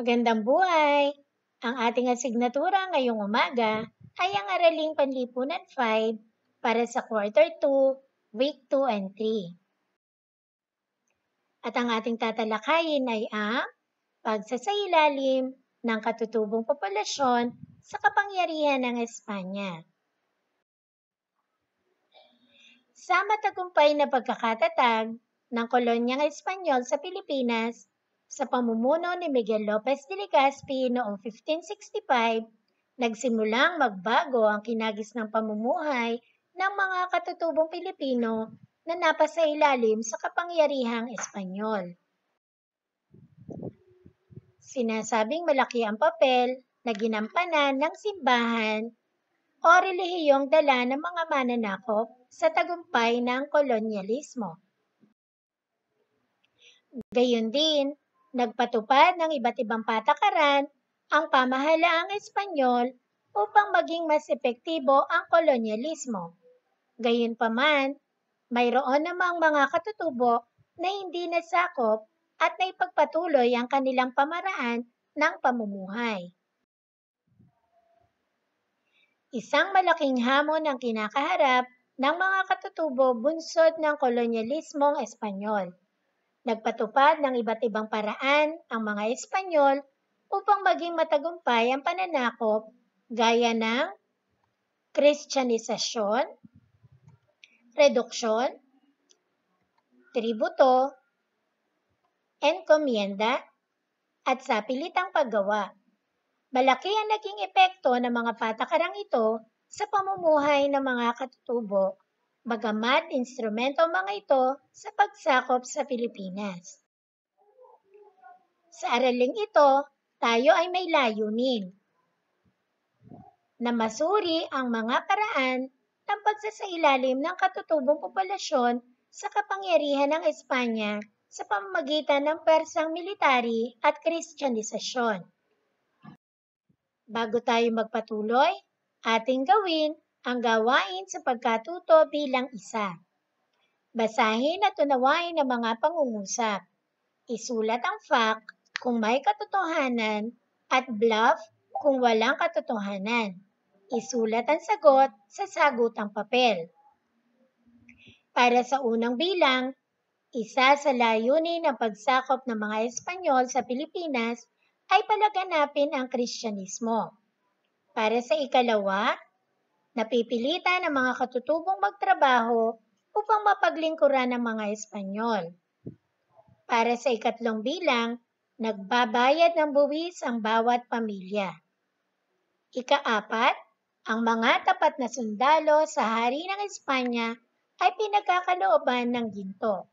Magandang buhay! Ang ating asignatura ngayong umaga ay ang Araling Panlipunan 5 para sa Quarter 2, Week 2 and 3. At ang ating tatalakayin ay ang pagsasailalim ng katutubong populasyon sa kapangyarihan ng Espanya. Sa matagumpay na pagkakatatag ng kolonyang Espanyol sa Pilipinas sa pamumuno ni Miguel Lopez de Legazpi noong 1565, nagsimulang magbago ang kinagis ng pamumuhay ng mga katutubong Pilipino na napasailalim sa kapangyarihang Espanyol. Sinasabing malaki ang papel na ginampanan ng simbahan o relihiyong dala ng mga mananakop sa tagumpay ng kolonyalismo. Gayon din, Nagpatupad ng iba't ibang patakaran ang pamahalaang Espanyol upang maging mas epektibo ang kolonyalismo. Gayunpaman, mayroon namang mga katutubo na hindi nasakop at naipagpatuloy ang kanilang pamaraan ng pamumuhay. Isang malaking hamon ang kinakaharap ng mga katutubo bunsod ng kolonyalismong Espanyol. Nagpatupad ng iba't ibang paraan ang mga Espanyol upang maging matagumpay ang pananakop gaya ng Kristyanisasyon, reduksyon, tributo, encomienda, at sapilitang paggawa. Malaki ang naging epekto ng mga patakarang ito sa pamumuhay ng mga katutubo bagamat instrumento mga ito sa pagsakop sa Pilipinas. Sa araling ito, tayo ay may layunin na masuri ang mga paraan ng pagsasailalim ng katutubong populasyon sa kapangyarihan ng Espanya sa pamamagitan ng persang military at kristyanisasyon. Bago tayo magpatuloy, ating gawin ang gawain sa pagkatuto bilang isa. Basahin at unawain ang mga pangungusap. Isulat ang fact kung may katotohanan at bluff kung walang katotohanan. Isulat ang sagot sa sagutang papel. Para sa unang bilang, isa sa layunin ng pagsakop ng mga Espanyol sa Pilipinas ay palaganapin ang Kristyanismo. Para sa ikalawa, Napipilitan ang mga katutubong magtrabaho upang mapaglingkuran ng mga Espanyol. Para sa ikatlong bilang, nagbabayad ng buwis ang bawat pamilya. Ikaapat, ang mga tapat na sundalo sa hari ng Espanya ay pinagkakalooban ng ginto.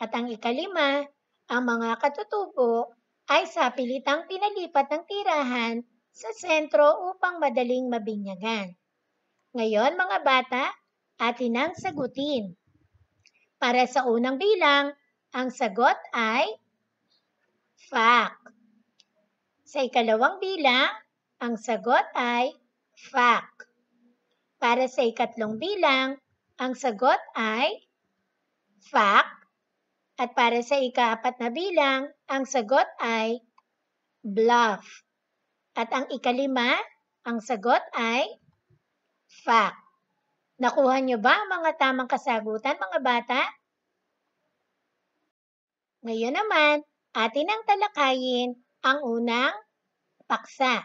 At ang ikalima, ang mga katutubo ay sapilitang pinalipat ng tirahan sa sentro upang madaling mabinyagan. Ngayon mga bata, atin ang sagutin. Para sa unang bilang, ang sagot ay fact. Sa ikalawang bilang, ang sagot ay fact. Para sa ikatlong bilang, ang sagot ay fact. At para sa ikaapat na bilang, ang sagot ay bluff. At ang ikalima, ang sagot ay fact. Nakuha nyo ba ang mga tamang kasagutan, mga bata? Ngayon naman, atin ang talakayin ang unang paksa.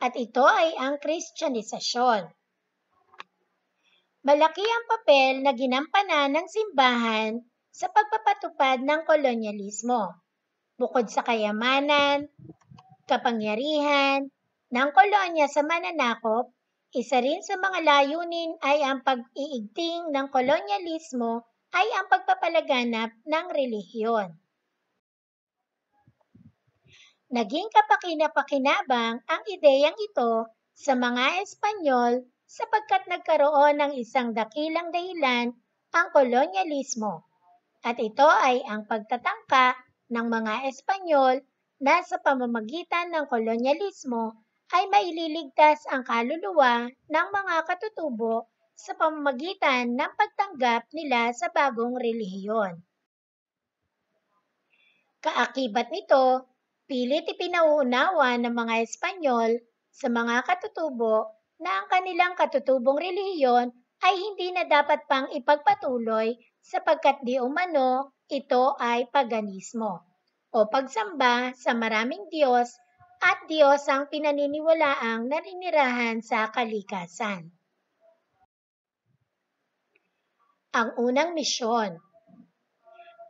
At ito ay ang Kristyanisasyon. Malaki ang papel na ginampanan ng simbahan sa pagpapatupad ng kolonyalismo. Bukod sa kayamanan, kapangyarihan ng kolonya sa mananakop, isa rin sa mga layunin ay ang pag-iigting ng kolonyalismo ay ang pagpapalaganap ng relihiyon. Naging kapakinapakinabang ang ideyang ito sa mga Espanyol sapagkat nagkaroon ng isang dakilang dahilan ang kolonyalismo at ito ay ang pagtatangka ng mga Espanyol na sa pamamagitan ng kolonyalismo ay maililigtas ang kaluluwa ng mga katutubo sa pamamagitan ng pagtanggap nila sa bagong relihiyon. Kaakibat nito, pilit ipinauunawa ng mga Espanyol sa mga katutubo na ang kanilang katutubong relihiyon ay hindi na dapat pang ipagpatuloy sapagkat di umano ito ay paganismo o pagsamba sa maraming Diyos at Diyos ang pinaniniwalaang naninirahan sa kalikasan. Ang unang misyon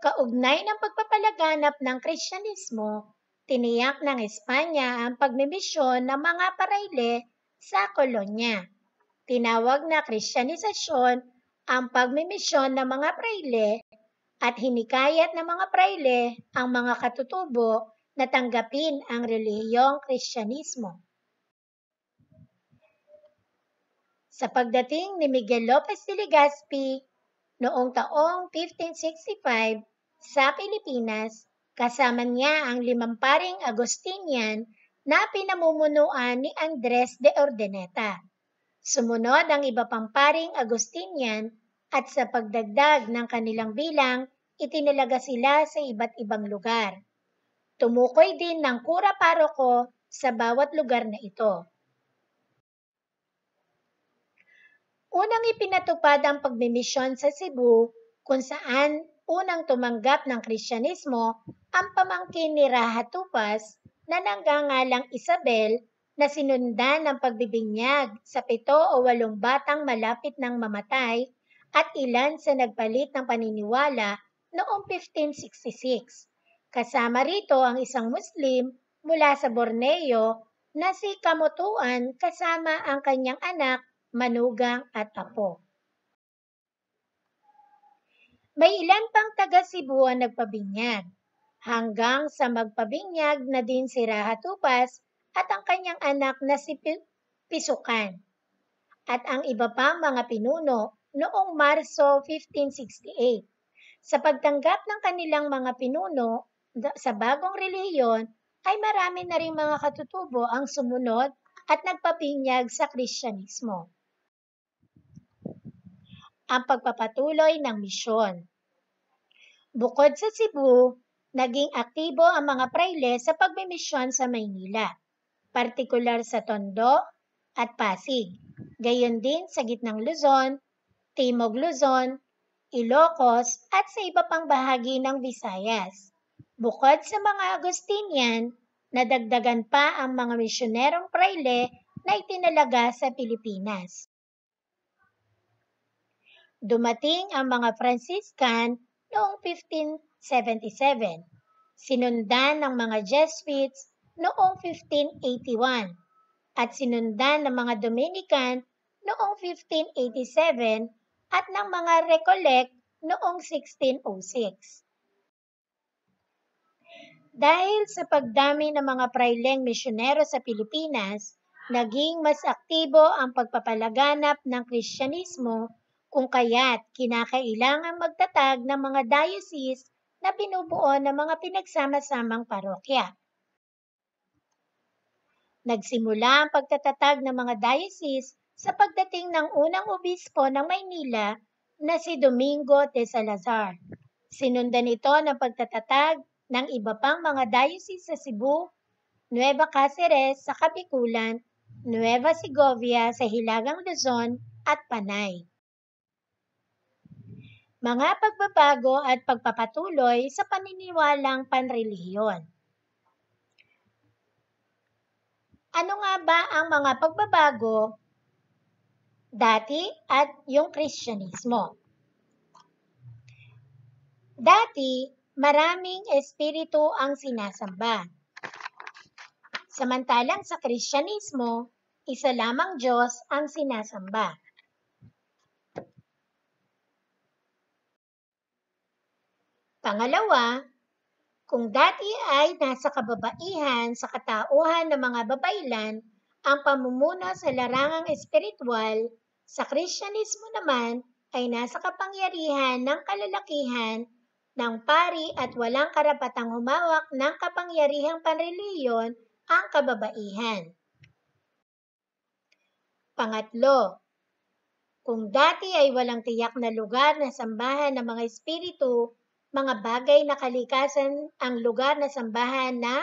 Kaugnay ng pagpapalaganap ng Krisyanismo, tiniyak ng Espanya ang pagmimisyon ng mga parayle sa kolonya. Tinawag na Krisyanisasyon ang pagmimisyon ng mga prayle at hinikayat ng mga prayle ang mga katutubo natanggapin ang relihiyong Kristyanismo. Sa pagdating ni Miguel Lopez de Legazpi noong taong 1565 sa Pilipinas, kasama niya ang limang paring Agustinian na pinamumunuan ni Andres de Ordeneta. Sumunod ang iba pang paring Agustinian at sa pagdagdag ng kanilang bilang, itinalaga sila sa iba't ibang lugar. Tumukoy din ng kura paroko sa bawat lugar na ito. Unang ipinatupad ang pagmimisyon sa Cebu kung saan unang tumanggap ng Krisyanismo ang pamangkin ni Rahatupas na nanggangalang Isabel na sinundan ng pagbibinyag sa pito o walong batang malapit ng mamatay at ilan sa nagpalit ng paniniwala noong 1566. Kasama rito ang isang Muslim mula sa Borneo na si Kamutuan kasama ang kanyang anak, manugang at apo. May ilan pang taga Cebu ang nagpabinyag, hanggang sa magpabinyag na din si Rahatupas at ang kanyang anak na si Pisukan at ang iba pang mga pinuno noong Marso 1568. Sa pagtanggap ng kanilang mga pinuno, sa bagong relihiyon ay marami na rin mga katutubo ang sumunod at nagpapinyag sa Kristyanismo. Ang pagpapatuloy ng misyon Bukod sa Cebu, naging aktibo ang mga praile sa pagmimisyon sa Maynila, partikular sa Tondo at Pasig, gayon din sa gitnang Luzon, Timog Luzon, Ilocos at sa iba pang bahagi ng Visayas. Bukod sa mga Agustinian, nadagdagan pa ang mga misyonerong praile na itinalaga sa Pilipinas. Dumating ang mga Franciscan noong 1577, sinundan ng mga Jesuits noong 1581, at sinundan ng mga Dominican noong 1587 at ng mga Recollect noong 1606. Dahil sa pagdami ng mga praileng misyonero sa Pilipinas, naging mas aktibo ang pagpapalaganap ng Kristyanismo kung kaya't kinakailangan magtatag ng mga diocese na binubuo ng mga pinagsama-samang parokya. Nagsimula ang pagtatatag ng mga diocese sa pagdating ng unang obispo ng Maynila na si Domingo de Salazar. Sinundan ito ng pagtatatag ng iba pang mga diocese sa Cebu, Nueva Cáceres sa Kapikulan, Nueva Segovia sa Hilagang Luzon at Panay. Mga pagbabago at pagpapatuloy sa paniniwalang panrelihiyon. Ano nga ba ang mga pagbabago dati at yung Kristyanismo? Dati, maraming espiritu ang sinasamba. Samantalang sa Kristyanismo, isa lamang Diyos ang sinasamba. Pangalawa, kung dati ay nasa kababaihan sa katauhan ng mga babaylan ang pamumuno sa larangang espiritual, sa Kristyanismo naman ay nasa kapangyarihan ng kalalakihan ng pari at walang karapatang humawak ng kapangyarihang panreliyon ang kababaihan. Pangatlo, kung dati ay walang tiyak na lugar na sambahan ng mga espiritu, mga bagay na kalikasan ang lugar na sambahan na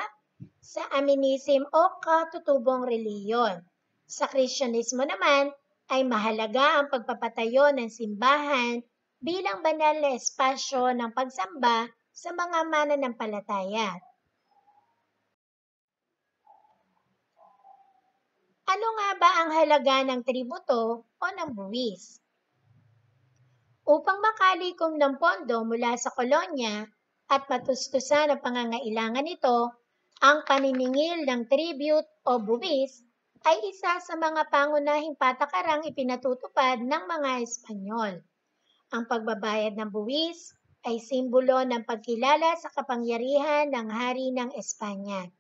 sa aminism o katutubong reliyon. Sa Kristyanismo naman ay mahalaga ang pagpapatayo ng simbahan bilang banal na espasyo ng pagsamba sa mga mananampalataya. Ano nga ba ang halaga ng tributo o ng buwis? Upang makalikom ng pondo mula sa kolonya at matustusan ang pangangailangan nito, ang paniningil ng tribute o buwis ay isa sa mga pangunahing patakarang ipinatutupad ng mga Espanyol. Ang pagbabayad ng buwis ay simbolo ng pagkilala sa kapangyarihan ng hari ng Espanya.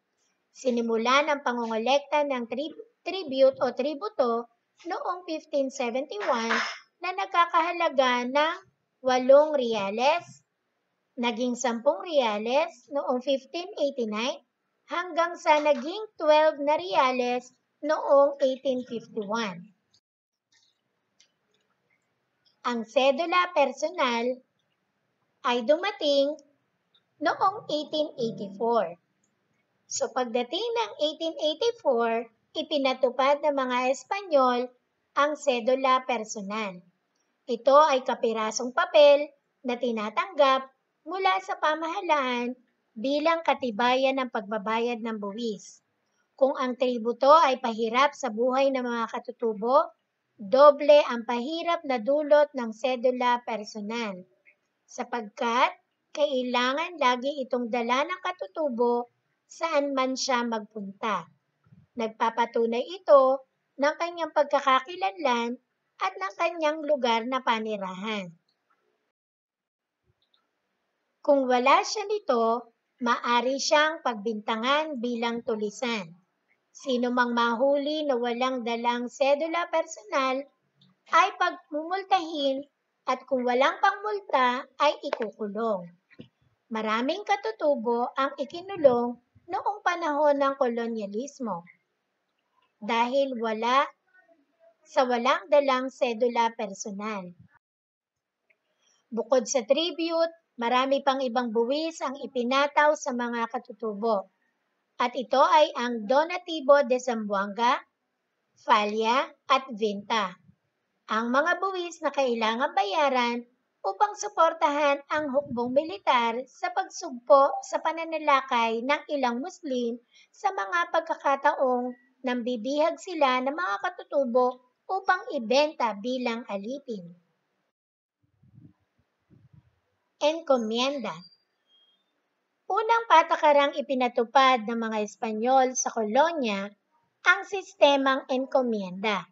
Sinimulan ang pangongolekta ng tri- tribute o tributo noong 1571 na nagkakahalaga ng 8 reales, naging 10 reales noong 1589 hanggang sa naging 12 na reales noong 1851. Ang sedula personal ay dumating noong 1884. So pagdating ng 1884, ipinatupad ng mga Espanyol ang sedula personal. Ito ay kapirasong papel na tinatanggap mula sa pamahalaan bilang katibayan ng pagbabayad ng buwis. Kung ang tributo ay pahirap sa buhay ng mga katutubo, doble ang pahirap na dulot ng sedula personal sapagkat kailangan lagi itong dala ng katutubo saan man siya magpunta. Nagpapatunay ito ng kanyang pagkakakilanlan at ng kanyang lugar na panirahan. Kung wala siya nito, maari siyang pagbintangan bilang tulisan. Sino mang mahuli na walang dalang sedula personal ay pagmumultahin at kung walang pangmulta ay ikukulong. Maraming katutubo ang ikinulong noong panahon ng kolonyalismo. Dahil wala sa walang dalang sedula personal. Bukod sa tribute, marami pang ibang buwis ang ipinataw sa mga katutubo at ito ay ang Donatibo de Zamboanga, Falia at Vinta. Ang mga buwis na kailangan bayaran upang suportahan ang hukbong militar sa pagsugpo sa pananalakay ng ilang Muslim sa mga pagkakataong nang sila ng mga katutubo upang ibenta bilang alipin. Encomienda Unang patakarang ipinatupad ng mga Espanyol sa kolonya ang sistemang encomienda.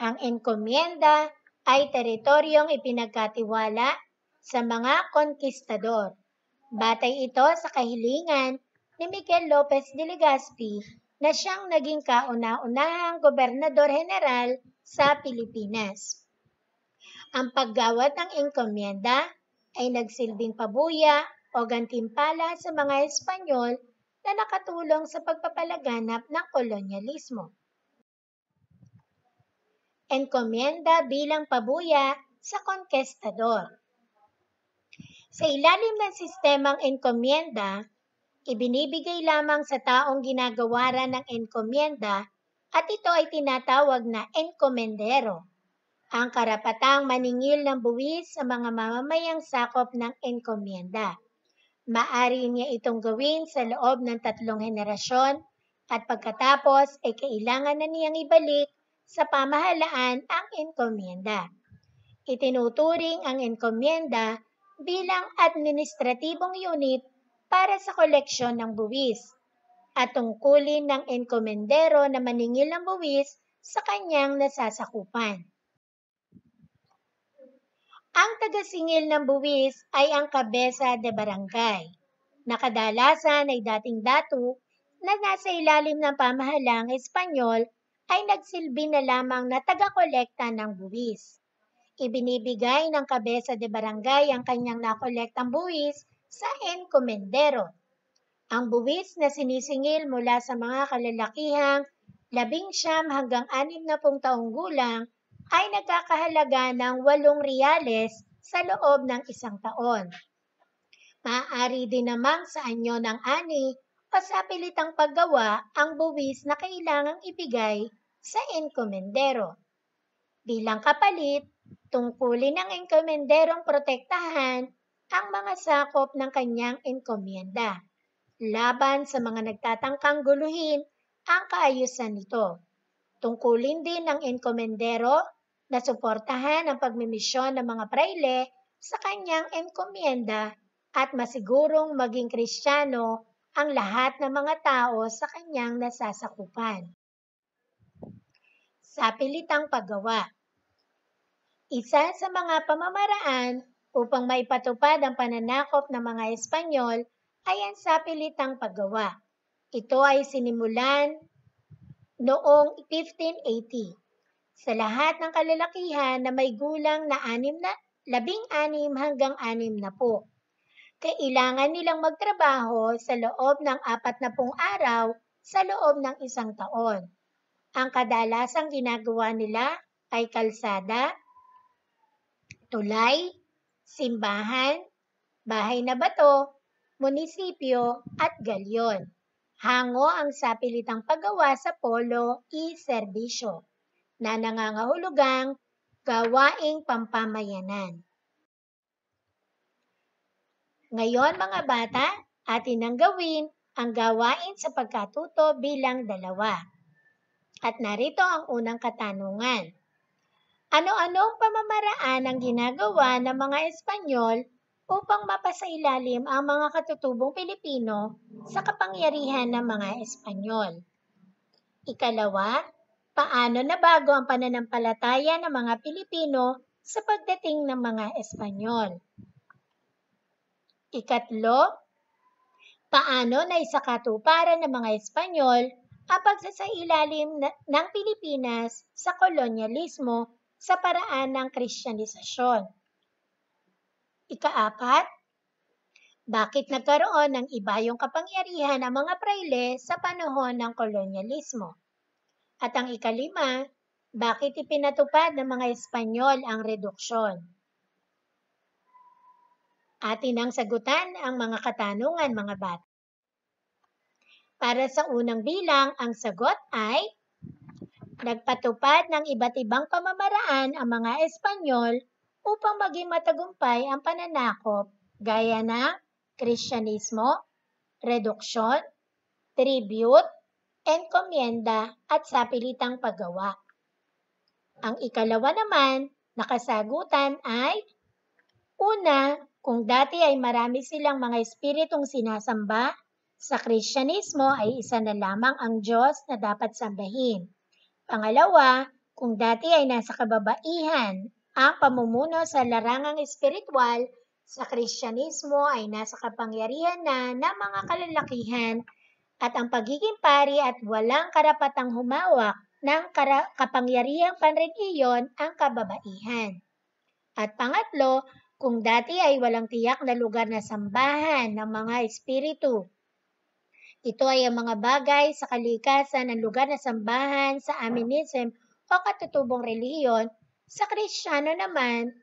Ang encomienda ay teritoryong ipinagkatiwala sa mga conquistador. Batay ito sa kahilingan ni Miguel Lopez de Legazpi na siyang naging kauna-unahang gobernador general sa Pilipinas. Ang paggawat ng encomienda ay nagsilbing pabuya o gantimpala sa mga Espanyol na nakatulong sa pagpapalaganap ng kolonyalismo. Encomienda bilang pabuya sa conquistador. Sa ilalim ng sistemang encomienda, ibinibigay lamang sa taong ginagawaran ng encomienda at ito ay tinatawag na encomendero. Ang karapatang maningil ng buwis sa mga mamamayang sakop ng encomienda. Maari niya itong gawin sa loob ng tatlong henerasyon at pagkatapos ay kailangan na niyang ibalik sa pamahalaan ang enkomyenda. Itinuturing ang enkomyenda bilang administratibong unit para sa koleksyon ng buwis at tungkulin ng enkomendero na maningil ng buwis sa kanyang nasasakupan. Ang tagasingil ng buwis ay ang kabesa de barangay, na kadalasan ay dating datu na nasa ilalim ng pamahalang Espanyol ay nagsilbi na lamang na taga-kolekta ng buwis. Ibinibigay ng kabesa de barangay ang kanyang nakolektang buwis sa encomendero. Ang buwis na sinisingil mula sa mga kalalakihang labing siyam hanggang anim na pung taong gulang ay nagkakahalaga ng 8 reales sa loob ng isang taon. Maaari din namang sa anyo ng ani o sa pilitang paggawa ang buwis na kailangang ibigay sa enkomendero. Bilang kapalit, tungkulin ng enkomenderong protektahan ang mga sakop ng kanyang enkomyenda laban sa mga nagtatangkang guluhin ang kaayusan nito. Tungkulin din ng enkomendero na suportahan ang pagmimisyon ng mga prayle sa kanyang enkomyenda at masigurong maging kristyano ang lahat ng mga tao sa kanyang nasasakupan. Sa pilitang paggawa Isa sa mga pamamaraan upang maipatupad ang pananakop ng mga Espanyol ay ang sapilitang paggawa. Ito ay sinimulan noong 1580 sa lahat ng kalalakihan na may gulang na anim na labing anim hanggang anim na po. Kailangan nilang magtrabaho sa loob ng apat na pong araw sa loob ng isang taon. Ang kadalasang ginagawa nila ay kalsada, tulay, simbahan, bahay na bato, munisipyo at galyon. Hango ang sapilitang paggawa sa polo e-serbisyo na nangangahulugang gawaing pampamayanan. Ngayon mga bata, atin ang gawin ang gawain sa pagkatuto bilang dalawa. At narito ang unang katanungan. Ano-anong pamamaraan ang ginagawa ng mga Espanyol upang mapasailalim ang mga katutubong Pilipino sa kapangyarihan ng mga Espanyol? Ikalawa, paano na bago ang pananampalataya ng mga Pilipino sa pagdating ng mga Espanyol. Ikatlo, paano na isakatuparan ng mga Espanyol ang pagsasailalim ng Pilipinas sa kolonyalismo sa paraan ng Kristyanisasyon. Ikaapat, bakit nagkaroon ng iba yung kapangyarihan ng mga praile sa panahon ng kolonyalismo? At ang ikalima, bakit ipinatupad ng mga Espanyol ang reduksyon? Atin ang sagutan ang mga katanungan mga bata. Para sa unang bilang, ang sagot ay Nagpatupad ng iba't ibang pamamaraan ang mga Espanyol upang maging matagumpay ang pananakop gaya ng Kristyanismo, reduksyon, tribute, enkomyenda at sapilitang paggawa. Ang ikalawa naman na kasagutan ay Una, kung dati ay marami silang mga espiritong sinasamba, sa Kristyanismo ay isa na lamang ang Diyos na dapat sambahin. Pangalawa, kung dati ay nasa kababaihan, ang pamumuno sa larangang espiritual sa Kristyanismo ay nasa kapangyarihan na ng mga kalalakihan at ang pagiging pari at walang karapatang humawak ng kara- kapangyarihang panrehiyon ang kababaihan. At pangatlo, kung dati ay walang tiyak na lugar na sambahan ng mga espiritu. Ito ay ang mga bagay sa kalikasan ng lugar na sambahan sa aminism o katutubong relihiyon. Sa Krisyano naman,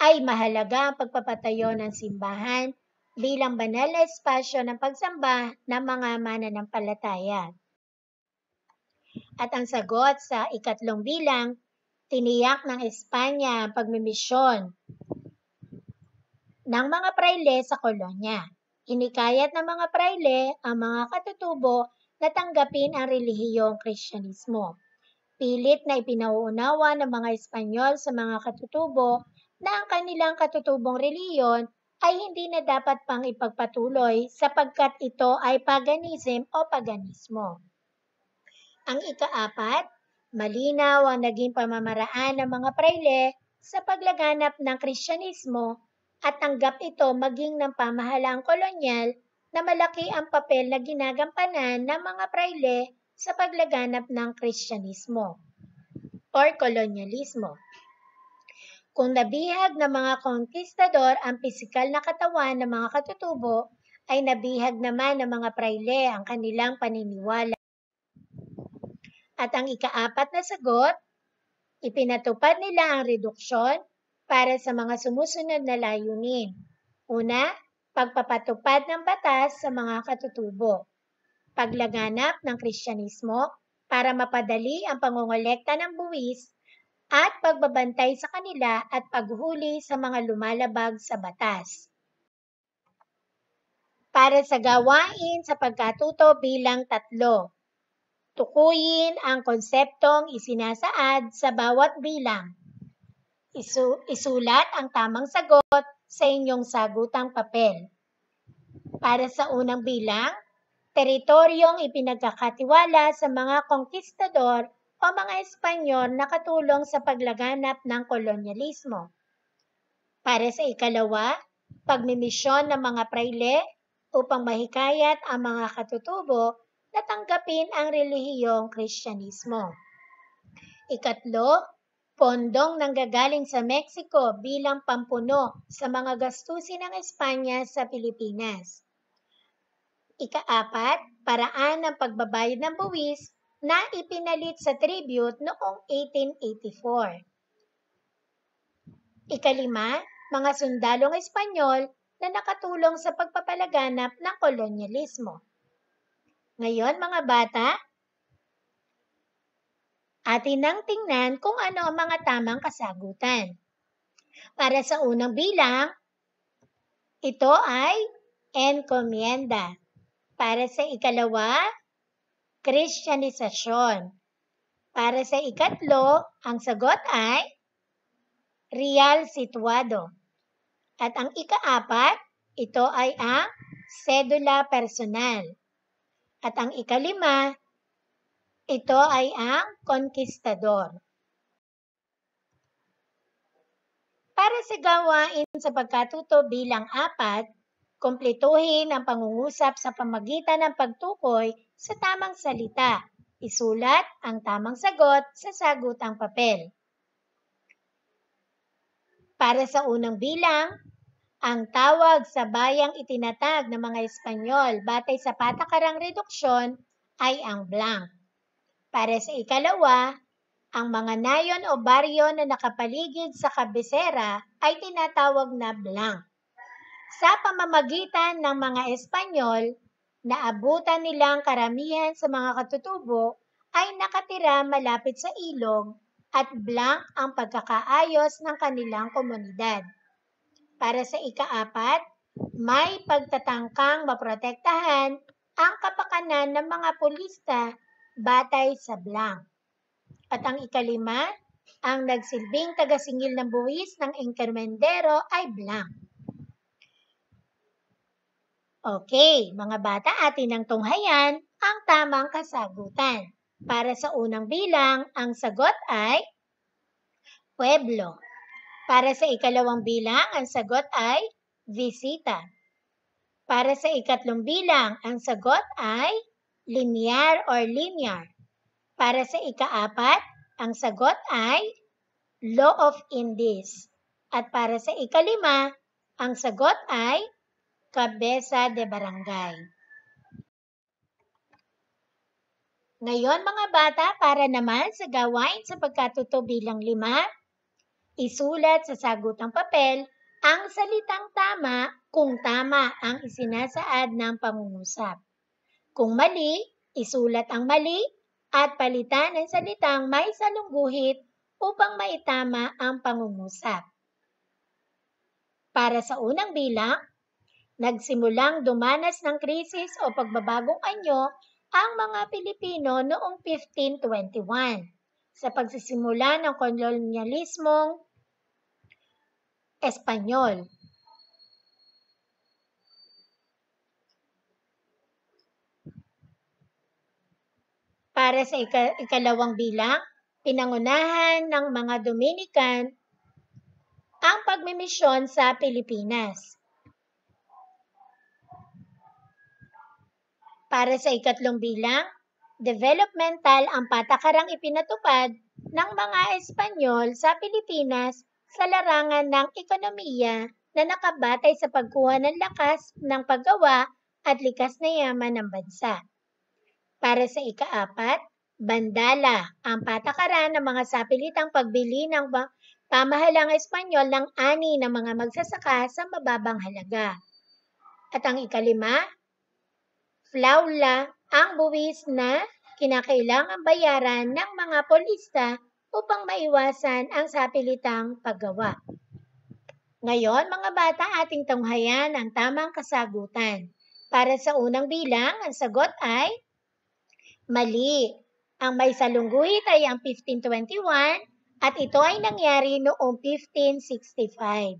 ay mahalaga ang pagpapatayo ng simbahan bilang banal na espasyo ng pagsamba ng mga mananampalataya. At ang sagot sa ikatlong bilang, tiniyak ng Espanya ang pagmimisyon ng mga praile sa kolonya. Inikayat ng mga praile ang mga katutubo na tanggapin ang relihiyong Kristyanismo. Pilit na ipinauunawa ng mga Espanyol sa mga katutubo na ang kanilang katutubong reliyon ay hindi na dapat pang ipagpatuloy sapagkat ito ay paganism o paganismo. Ang ikaapat, malinaw ang naging pamamaraan ng mga prayle sa paglaganap ng Krisyanismo at tanggap ito maging ng pamahalaang kolonyal na malaki ang papel na ginagampanan ng mga prayle sa paglaganap ng Krisyanismo or kolonyalismo. Kung nabihag ng mga konkistador ang pisikal na katawan ng mga katutubo, ay nabihag naman ng mga praile ang kanilang paniniwala. At ang ikaapat na sagot, ipinatupad nila ang reduksyon para sa mga sumusunod na layunin. Una, pagpapatupad ng batas sa mga katutubo. Paglaganap ng Kristyanismo para mapadali ang pangongolekta ng buwis at pagbabantay sa kanila at paghuli sa mga lumalabag sa batas. Para sa gawain sa pagkatuto bilang tatlo, tukuyin ang konseptong isinasaad sa bawat bilang. Isu- isulat ang tamang sagot sa inyong sagutang papel. Para sa unang bilang, teritoryong ipinagkakatiwala sa mga konkistador o mga Espanyol katulong sa paglaganap ng kolonyalismo. Para sa ikalawa, pagmimisyon ng mga praile upang mahikayat ang mga katutubo na tanggapin ang relihiyong Kristyanismo. Ikatlo, pondong nanggagaling sa Mexico bilang pampuno sa mga gastusin ng Espanya sa Pilipinas. Ikaapat, paraan ng pagbabayad ng buwis na ipinalit sa tribute noong 1884. Ikalima, mga sundalong Espanyol na nakatulong sa pagpapalaganap ng kolonyalismo. Ngayon mga bata, atin nang tingnan kung ano ang mga tamang kasagutan. Para sa unang bilang, ito ay encomienda. Para sa ikalawa, Christianization. Para sa ikatlo, ang sagot ay real situado. At ang ikaapat, ito ay ang sedula personal. At ang ikalima, ito ay ang conquistador. Para sa gawain sa pagkatuto bilang apat, Kompletuhin ang pangungusap sa pamagitan ng pagtukoy sa tamang salita. Isulat ang tamang sagot sa sagutang papel. Para sa unang bilang, ang tawag sa bayang itinatag ng mga Espanyol batay sa patakarang reduksyon ay ang blank. Para sa ikalawa, ang mga nayon o baryo na nakapaligid sa kabisera ay tinatawag na blank sa pamamagitan ng mga Espanyol na abutan nilang karamihan sa mga katutubo ay nakatira malapit sa ilog at blank ang pagkakaayos ng kanilang komunidad. Para sa ikaapat, may pagtatangkang maprotektahan ang kapakanan ng mga pulista batay sa blank. At ang ikalima, ang nagsilbing tagasingil ng buwis ng engkermendero ay blank. Okay, mga bata, atin ang tunghayan ang tamang kasagutan. Para sa unang bilang, ang sagot ay Pueblo. Para sa ikalawang bilang, ang sagot ay Visita. Para sa ikatlong bilang, ang sagot ay linear or linear. Para sa ikaapat, ang sagot ay Law of Indies. At para sa ikalima, ang sagot ay Cabeza de Barangay. Ngayon mga bata, para naman sa gawain sa pagkatuto bilang lima, isulat sa sagutang papel ang salitang tama kung tama ang isinasaad ng pangungusap. Kung mali, isulat ang mali at palitan ang salitang may salungguhit upang maitama ang pangungusap. Para sa unang bilang, Nagsimulang dumanas ng krisis o pagbabagong anyo ang mga Pilipino noong 1521 sa pagsisimula ng kolonyalismong Espanyol. Para sa ika ikalawang bilang, pinangunahan ng mga Dominican ang pagmimisyon sa Pilipinas. Para sa ikatlong bilang, developmental ang patakarang ipinatupad ng mga Espanyol sa Pilipinas sa larangan ng ekonomiya na nakabatay sa pagkuha ng lakas ng paggawa at likas na yaman ng bansa. Para sa ikaapat, bandala ang patakaran ng mga sapilitang pagbili ng pamahalang Espanyol ng ani ng mga magsasaka sa mababang halaga. At ang ikalima, Flaula ang buwis na kinakailangang bayaran ng mga polista upang maiwasan ang sapilitang paggawa. Ngayon, mga bata, ating tunghayan ang tamang kasagutan. Para sa unang bilang, ang sagot ay mali. Ang may salungguhit ay ang 1521 at ito ay nangyari noong 1565.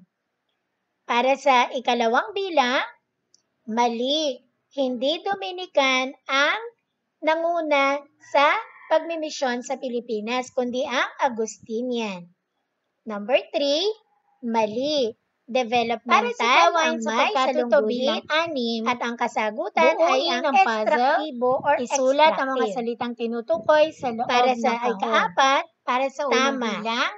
Para sa ikalawang bilang, mali hindi Dominican ang nanguna sa pagmimisyon sa Pilipinas, kundi ang Agustinian. Number 3, mali. Developmental ang sa may salungguyan anim at ang kasagutan ay ang puzzle, or Isulat ang mga salitang tinutukoy sa loob para sa ay kaapat, Para sa ikaapat, para bilang,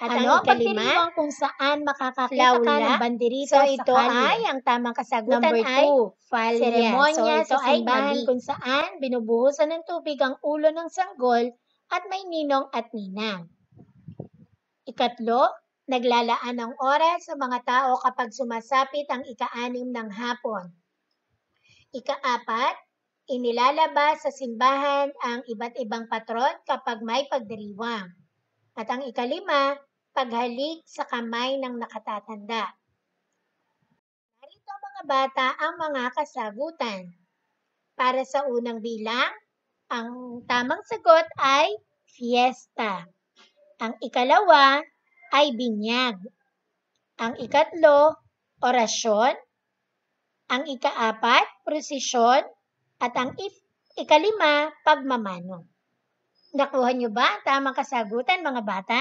at ano ang ikalima? kung saan makakakita ka ng banderita So ito sa kalye. ay ang tamang kasagutan Number ay two, falya. seremonya so, ito sa simbahan kung saan binubuhusan ng tubig ang ulo ng sanggol at may ninong at ninang. Ikatlo, naglalaan ng oras sa mga tao kapag sumasapit ang ikaanim ng hapon. Ikaapat, inilalabas sa simbahan ang iba't ibang patron kapag may pagdiriwang. At ang ikalima, paghalik sa kamay ng nakatatanda. Narito mga bata ang mga kasagutan. Para sa unang bilang, ang tamang sagot ay fiesta. Ang ikalawa ay binyag. Ang ikatlo, orasyon. Ang ikaapat, prosesyon. At ang ikalima, pagmamano. Nakuha niyo ba ang tamang kasagutan mga bata?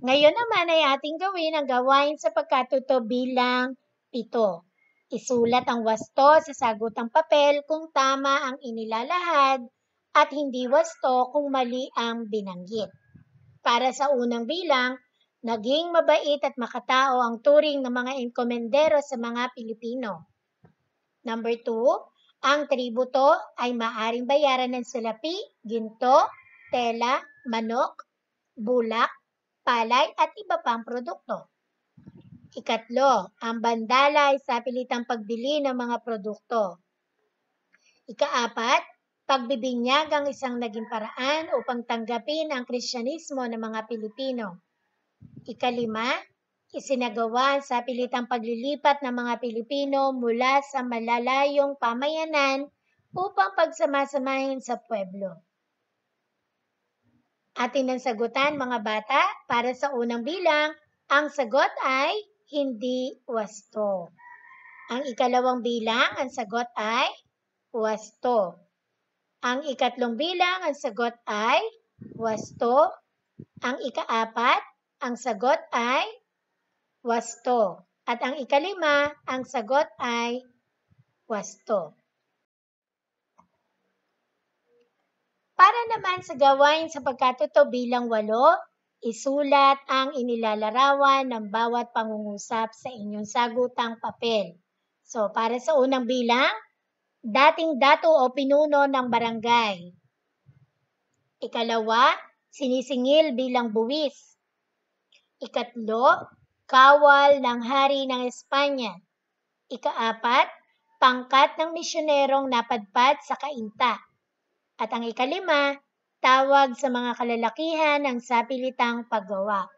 Ngayon naman ay ating gawin ang gawain sa pagkatuto bilang pito. Isulat ang wasto sa sagutang papel kung tama ang inilalahad at hindi wasto kung mali ang binanggit. Para sa unang bilang, naging mabait at makatao ang turing ng mga enkomendero sa mga Pilipino. Number two, ang tributo ay maaring bayaran ng salapi, ginto, tela, manok, bulak, palay at iba pang produkto. Ikatlo, ang bandalay sa pilitang pagbili ng mga produkto. Ikaapat, pagbibinyag ang isang naging paraan upang tanggapin ang Krisyanismo ng mga Pilipino. Ikalima, isinagawa sa pilitang paglilipat ng mga Pilipino mula sa malalayong pamayanan upang pagsamasamahin sa pueblo. Atin ang sagutan mga bata para sa unang bilang. Ang sagot ay hindi wasto. Ang ikalawang bilang, ang sagot ay wasto. Ang ikatlong bilang, ang sagot ay wasto. Ang ikaapat, ang sagot ay wasto. At ang ikalima, ang sagot ay wasto. Para naman sa gawain sa pagkatuto bilang walo, isulat ang inilalarawan ng bawat pangungusap sa inyong sagutang papel. So, para sa unang bilang, dating dato o pinuno ng barangay. Ikalawa, sinisingil bilang buwis. Ikatlo, kawal ng hari ng Espanya. Ikaapat, pangkat ng misyonerong napadpad sa kainta. At ang ikalima, tawag sa mga kalalakihan ng sapilitang paggawa.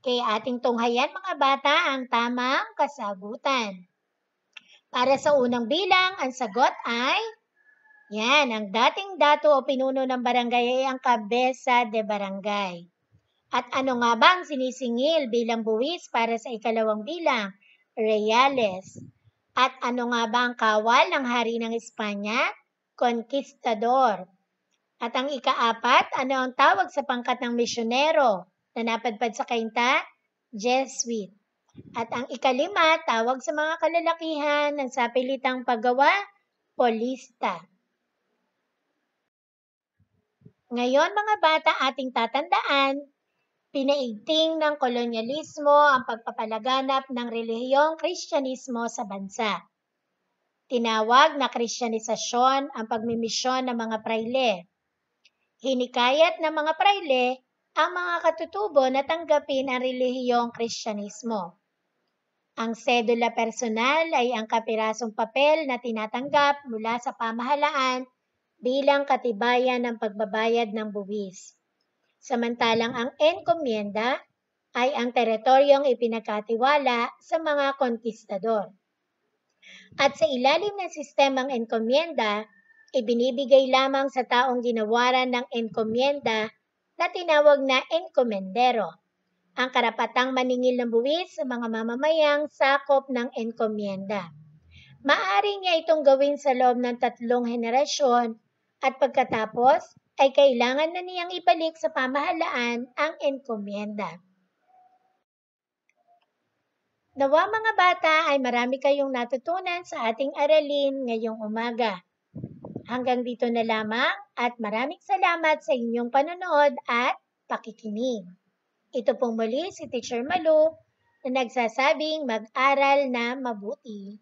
Kay ating tunghayan mga bata ang tamang kasagutan. Para sa unang bilang, ang sagot ay yan, ang dating dato o pinuno ng barangay ay ang kabesa de barangay. At ano nga ba ang sinisingil bilang buwis para sa ikalawang bilang? Reales. At ano nga ba ang kawal ng hari ng Espanya? Conquistador. At ang ikaapat, ano ang tawag sa pangkat ng misyonero na napadpad sa kainta? Jesuit. At ang ikalima, tawag sa mga kalalakihan ng sapilitang paggawa, polista. Ngayon mga bata, ating tatandaan, pinaigting ng kolonyalismo ang pagpapalaganap ng relihiyong kristyanismo sa bansa. Tinawag na Kristyanisasyon ang pagmimisyon ng mga praile. Hinikayat ng mga praile ang mga katutubo na tanggapin ang relihiyong Kristyanismo. Ang sedula personal ay ang kapirasong papel na tinatanggap mula sa pamahalaan bilang katibayan ng pagbabayad ng buwis. Samantalang ang encomienda ay ang teritoryong ipinagkatiwala sa mga konkistador. At sa ilalim ng sistemang enkomyenda, ibinibigay lamang sa taong ginawaran ng enkomyenda na tinawag na enkomendero, ang karapatang maningil ng buwis sa mga mamamayang sakop ng enkomyenda. Maari niya itong gawin sa loob ng tatlong henerasyon at pagkatapos ay kailangan na niyang ibalik sa pamahalaan ang enkomyenda. Nawa mga bata ay marami kayong natutunan sa ating aralin ngayong umaga. Hanggang dito na lamang at maraming salamat sa inyong panonood at pakikinig. Ito pong muli si Teacher Malu na nagsasabing mag-aral na mabuti.